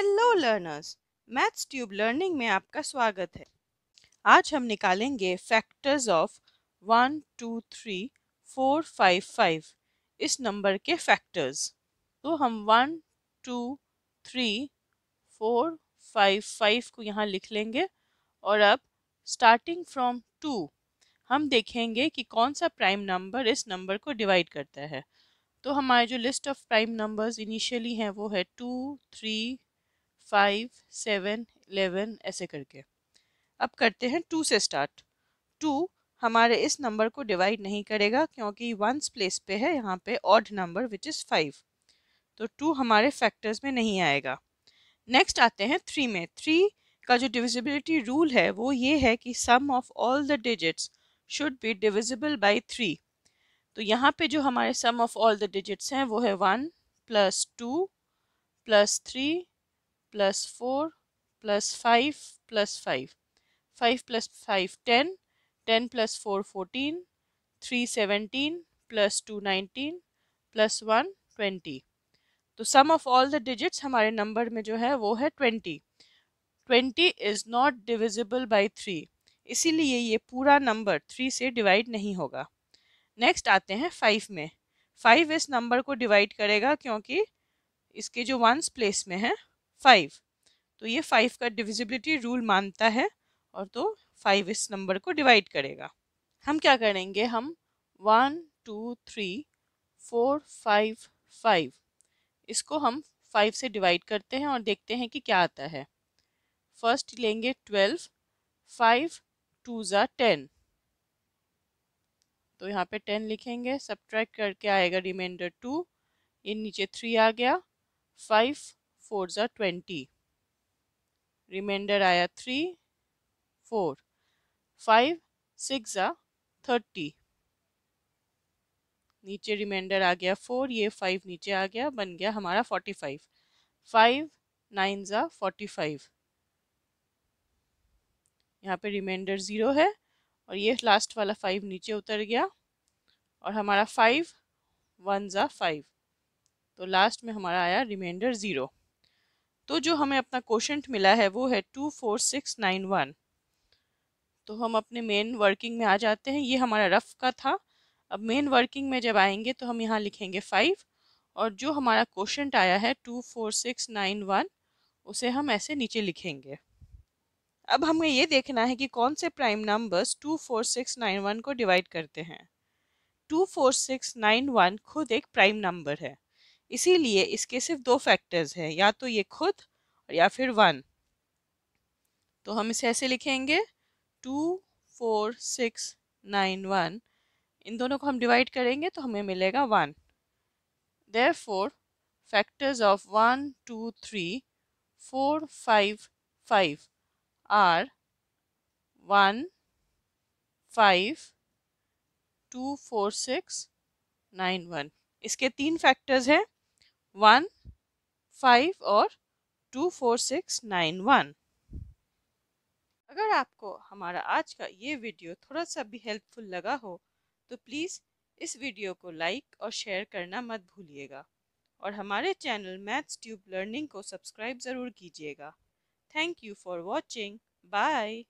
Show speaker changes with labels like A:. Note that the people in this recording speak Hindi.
A: hello learners maths tube learning में आपका स्वागत है आज हम निकालेंगे factors of one two three four five five इस नंबर के फैक्टर्स तो हम one two three four five five को यहाँ लिख लेंगे और अब स्टार्टिंग फ्रॉम टू हम देखेंगे कि कौन सा प्राइम नंबर इस नंबर को डिवाइड करता है तो हमारे जो list of prime numbers initially हैं वो है two three five seven eleven ऐसे करके अब करते हैं टू से स्टार्ट टू हमारे इस नंबर को डिवाइड नहीं करेगा क्योंकि वंस प्लेस पे है यहाँ पे odd number which is five तो टू हमारे फैक्टर्स में नहीं आएगा नेक्स्ट आते हैं थ्री में थ्री का जो डिविजिबिलिटी रूल है वो ये है कि sum of all the digits should be divisible by three तो यहाँ पे जो हमारे sum of all the digits हैं वो है one plus two plus three plus four plus five plus five five plus five ten ten plus four fourteen three seventeen plus two nineteen plus one twenty तो sum of all the digits हमारे नंबर में जो है वो है twenty twenty is not divisible by three इसीलिए ये पूरा नंबर थ्री से डिवाइड नहीं होगा नेक्स्ट आते हैं फाइव में फाइव इस नंबर को डिवाइड करेगा क्योंकि इसके जो वंस प्लेस में हैं फाइव तो ये फाइव का डिविजिबिलिटी रूल मानता है और तो फाइव इस नंबर को डिवाइड करेगा हम क्या करेंगे हम one two three four five five इसको हम फाइव से डिवाइड करते हैं और देखते हैं कि क्या आता है फर्स्ट लेंगे ट्वेल्व फाइव टू ज़ा टेन तो यहाँ पे टेन लिखेंगे सब करके आएगा रिमाइंडर टू ये नीचे थ्री आ गया फाइव फोर ज़ा ट्वेंटी रिमाइंडर आया थ्री फोर फाइव सिक्स ज़ा थर्टी नीचे रिमाइंडर आ गया फोर ये फाइव नीचे आ गया बन गया हमारा फोर्टी फाइव फाइव नाइन ज़ा फोर्टी फाइव यहाँ पे रिमाइंडर ज़ीरो है और ये लास्ट वाला फाइव नीचे उतर गया और हमारा फाइव वन ज़ा फाइव तो लास्ट में हमारा आया रिमाइंडर ज़ीरो तो जो हमें अपना क्वेश्चन मिला है वो है two four six nine one तो हम अपने मेन वर्किंग में आ जाते हैं ये हमारा रफ का था अब मेन वर्किंग में जब आएंगे तो हम यहाँ लिखेंगे फाइव और जो हमारा क्वेश्चन आया है two four six nine one उसे हम ऐसे नीचे लिखेंगे अब हमें ये देखना है कि कौन से prime numbers two four six nine one को डिवाइड करते हैं two four six nine one खुद एक प्राइम नंबर है इसीलिए इसके सिर्फ दो फैक्टर्स हैं या तो ये खुद और या फिर वन तो हम इसे ऐसे लिखेंगे two four six nine one इन दोनों को हम डिवाइड करेंगे तो हमें मिलेगा one there four factors of one two three four five five are one five two four six nine one इसके तीन फैक्टर्स हैं वन फाइव और two four six nine one अगर आपको हमारा आज का ये वीडियो थोड़ा सा भी हेल्पफुल लगा हो तो प्लीज़ इस वीडियो को लाइक और शेयर करना मत भूलिएगा और हमारे चैनल मैथ्स ट्यूब लर्निंग को सब्सक्राइब ज़रूर कीजिएगा thank you for watching bye